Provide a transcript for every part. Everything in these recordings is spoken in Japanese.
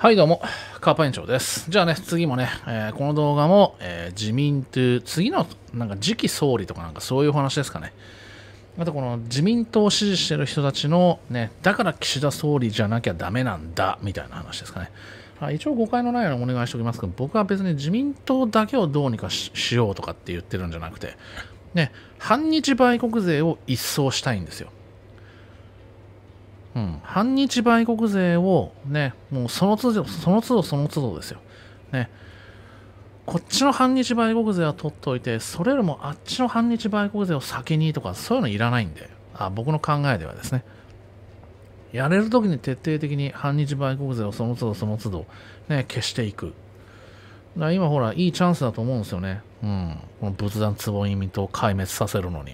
はいどうも、カーパ園長です。じゃあね、次もね、えー、この動画も、えー、自民党、次のなんか次期総理とかなんかそういう話ですかね。あとこの自民党を支持してる人たちのね、だから岸田総理じゃなきゃダメなんだみたいな話ですかね。はい、一応誤解のないようにお願いしておきますけど、僕は別に自民党だけをどうにかしようとかって言ってるんじゃなくて、ね、反日売国税を一掃したいんですよ。うん、反日売国税をね、もうその都度、その都度その都度ですよ。ね。こっちの反日売国税は取っておいて、それよりもあっちの反日売国税を先にとか、そういうのいらないんで、あ僕の考えではですね。やれる時に徹底的に反日売国税をその都度その都度、ね、消していく。だから今ほら、いいチャンスだと思うんですよね。うん。この仏壇壺ぼ意味と壊滅させるのに。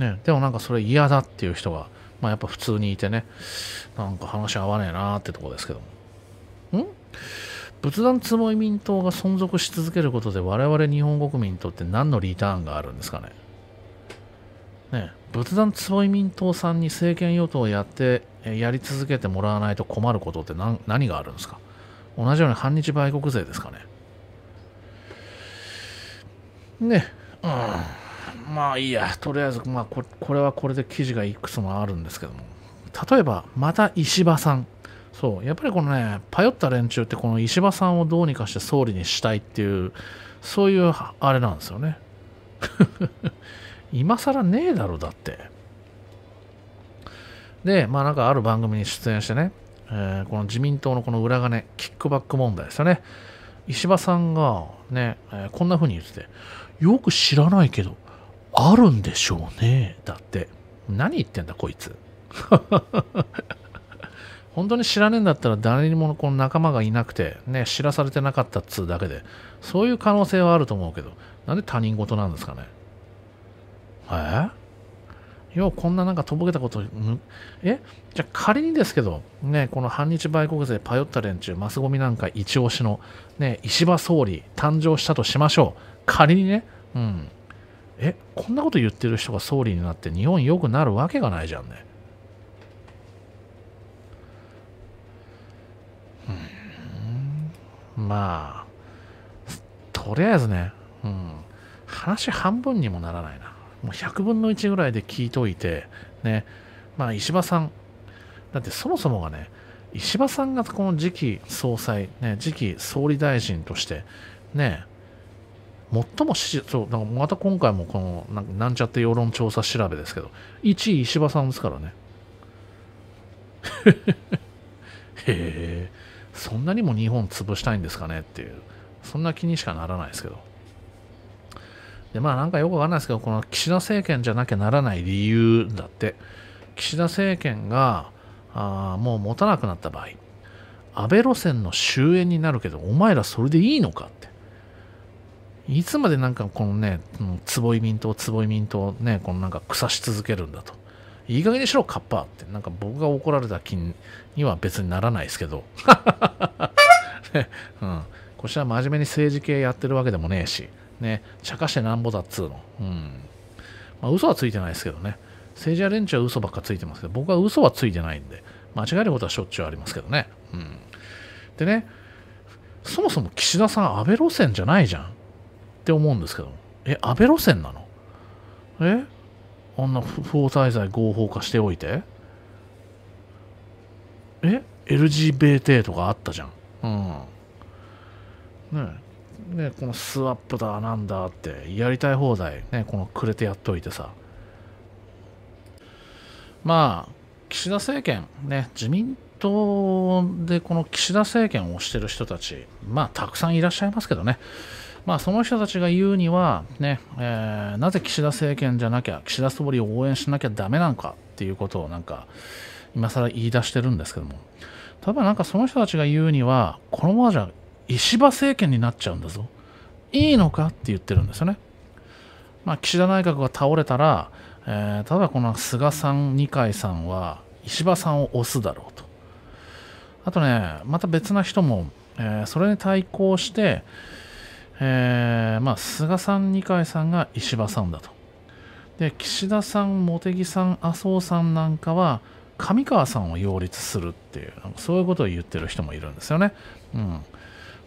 ね。でもなんかそれ嫌だっていう人が、まあ、やっぱ普通にいてね、なんか話合わねえなーってとこですけども。ん仏壇つぼ民党が存続し続けることで我々日本国民にとって何のリターンがあるんですかね。ね仏壇つぼ民党さんに政権与党をやってやり続けてもらわないと困ることって何何があるんですか同じように反日売国税ですかね。ね、うんまあいいや、とりあえず、まあこ、これはこれで記事がいくつもあるんですけども、例えば、また石破さん。そう、やっぱりこのね、パヨった連中って、この石破さんをどうにかして総理にしたいっていう、そういうあれなんですよね。今更ねえだろ、だって。で、まあなんかある番組に出演してね、えー、この自民党のこの裏金、キックバック問題ですよね。石破さんがね、えー、こんな風に言ってて、よく知らないけど、あるんでしょうね。だって。何言ってんだ、こいつ。本当に知らねえんだったら誰にもこの仲間がいなくて、ね、知らされてなかったっつうだけで、そういう可能性はあると思うけど、なんで他人事なんですかね。えようこんななんかとぼけたこと、えじゃあ仮にですけど、ね、この反日売国税パヨった連中、マスゴミなんか一押しの、ね、石破総理誕生したとしましょう。仮にね、うん。えこんなこと言ってる人が総理になって日本良くなるわけがないじゃんね。うん、まあとりあえずね、うん、話半分にもならないなもう100分の1ぐらいで聞いといてねまあ石破さんだってそもそもがね石破さんがこの次期総裁、ね、次期総理大臣としてね最もしそうなんかまた今回もこのなんなんちゃって世論調査調べですけど1位石破さんですからねへえそんなにも日本潰したいんですかねっていうそんな気にしかならないですけどでまあなんかよくわかんないですけどこの岸田政権じゃなきゃならない理由だって岸田政権があもう持たなくなった場合安倍路線の終焉になるけどお前らそれでいいのかっていつまでなんかこのね、つぼい民とつぼい民とね、このなんか腐し続けるんだと。いい加減にしろ、カッパーって。なんか僕が怒られた気には別にならないですけど。ね、うん。こちら真面目に政治系やってるわけでもねえし、ね、茶化してなんぼだっつうの。うん。まあ嘘はついてないですけどね。政治や連中は嘘ばっかついてますけど、僕は嘘はついてないんで、間違えることはしょっちゅうありますけどね。うん。でね、そもそも岸田さん安倍路線じゃないじゃん。って思うんですけどえ安倍路線なのえあんな不法滞在合法化しておいてえ LGBT とかあったじゃんうんねえねこのスワップだなんだってやりたい放題ねこのくれてやっといてさまあ岸田政権ね自民党でこの岸田政権を推してる人たちまあたくさんいらっしゃいますけどねまあ、その人たちが言うにはね、えー、なぜ岸田政権じゃなきゃ岸田総理を応援しなきゃだめなのかっていうことをなんか今更言い出してるんですけどもただなんかその人たちが言うにはこのままじゃ石破政権になっちゃうんだぞいいのかって言ってるんですよね。まあ、岸田内閣が倒れたら、えー、ただこの菅さん、二階さんは石破さんを押すだろうと。あとね、また別な人も、えー、それに対抗して、えー、まあ、菅さん、二階さんが石破さんだと。で、岸田さん、茂木さん、麻生さんなんかは、上川さんを擁立するっていう、そういうことを言ってる人もいるんですよね。うん。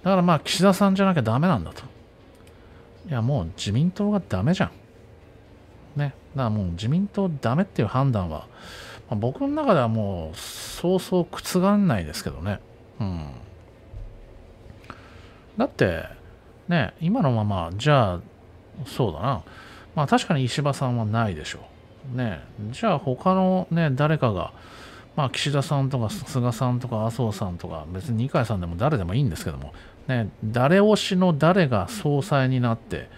だからまあ、岸田さんじゃなきゃだめなんだと。いや、もう自民党がだめじゃん。ね。だからもう自民党だめっていう判断は、まあ、僕の中ではもう、そうそう覆んないですけどね。うん。だって、ね、今のまま、じゃあ、そうだな。まあ確かに石破さんはないでしょう。ね、じゃあ他のね、誰かが、まあ岸田さんとか菅さんとか麻生さんとか、別に二階さんでも誰でもいいんですけども、ね、誰推しの誰が総裁になって、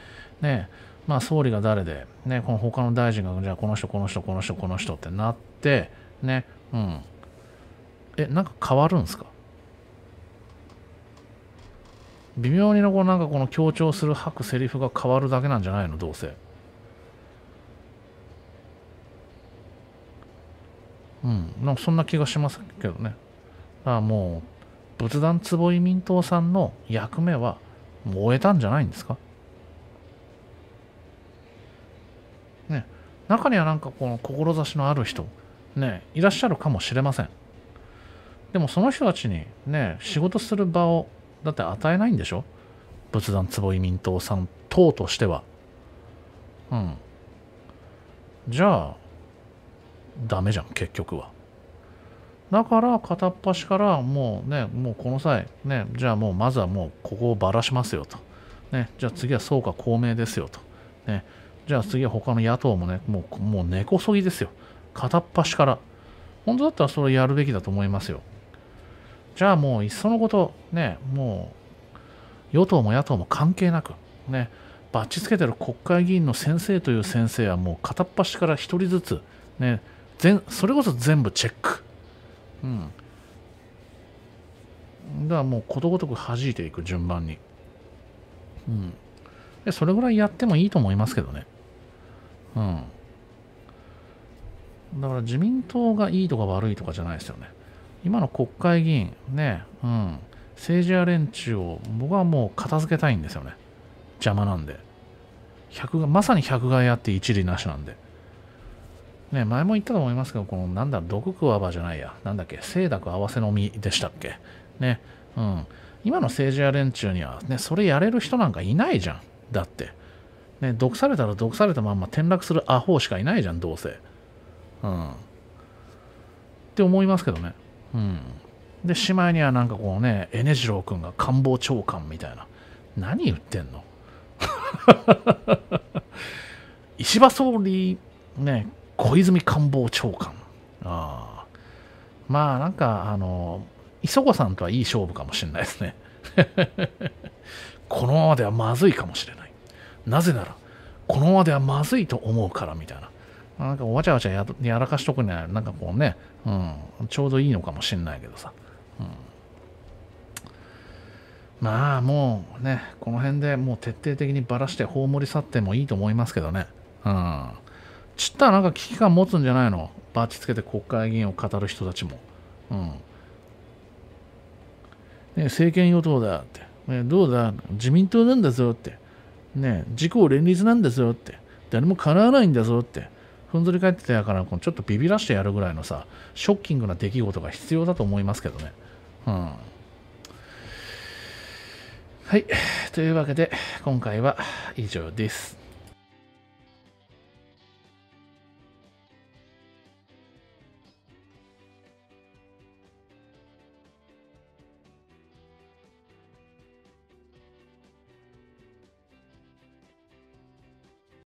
ね、まあ総理が誰で、ね、この他の大臣が、じゃあこの人、この人、この人、この人ってなって、ね、うん。え、なんか変わるんですか微妙にのこうなんかこの強調する吐くセリフが変わるだけなんじゃないのどうせうんなんかそんな気がしますけどねああもう仏壇坪井民党さんの役目は燃えたんじゃないんですかね中にはなんかこの志のある人ねいらっしゃるかもしれませんでもその人たちにね仕事する場をだって与えないんでしょ仏壇坪井民党さん党としては。うん。じゃあ、ダメじゃん、結局は。だから片っ端からもうね、もうこの際、ね、じゃあもうまずはもうここをばらしますよと。ね、じゃあ次はそうか公明ですよと。ね、じゃあ次は他の野党もね、もうもう根こそぎですよ。片っ端から。本当だったらそれをやるべきだと思いますよ。じゃあもういっそのこと、ね、もう与党も野党も関係なく、ね、バッチつけてる国会議員の先生という先生はもう片っ端から1人ずつ、ね、全それこそ全部チェック。うんだからもうことごとく弾いていく順番に。うん。で、それぐらいやってもいいと思いますけどね。うん。だから自民党がいいとか悪いとかじゃないですよね。今の国会議員、ね、うん、政治家連中を僕はもう片付けたいんですよね。邪魔なんで。百まさに百害あって一理なしなんで。ね、前も言ったと思いますけど、この、なんだ、毒食わばじゃないや。なんだっけ、清濁合わせのみでしたっけ。ね、うん。今の政治家連中には、ね、それやれる人なんかいないじゃん。だって。ね、毒されたら毒されたまんま転落するアホしかいないじゃん、どうせ。うん。って思いますけどね。うん、でしまいにはなんかこうねエネジロー君が官房長官みたいな何言ってんの 石破総理ね小泉官房長官あまあなんかあの磯子さんとはいい勝負かもしれないですね このままではまずいかもしれないなぜならこのままではまずいと思うからみたいななんかわちゃわちゃややらかしとくには、なんかこうね、うん、ちょうどいいのかもしんないけどさ。うん、まあ、もうね、この辺でもう徹底的にばらして葬り去ってもいいと思いますけどね。うん。ちったらなんか危機感持つんじゃないのバーチつけて国会議員を語る人たちも。うん。ね、政権与党だって。ね、どうだ自民党なんだぞって。ね、自公連立なんだぞって。誰も叶わないんだぞって。ふんずり返ってたやからちょっとビビらしてやるぐらいのさショッキングな出来事が必要だと思いますけどねうんはい。というわけで、今回は以上です。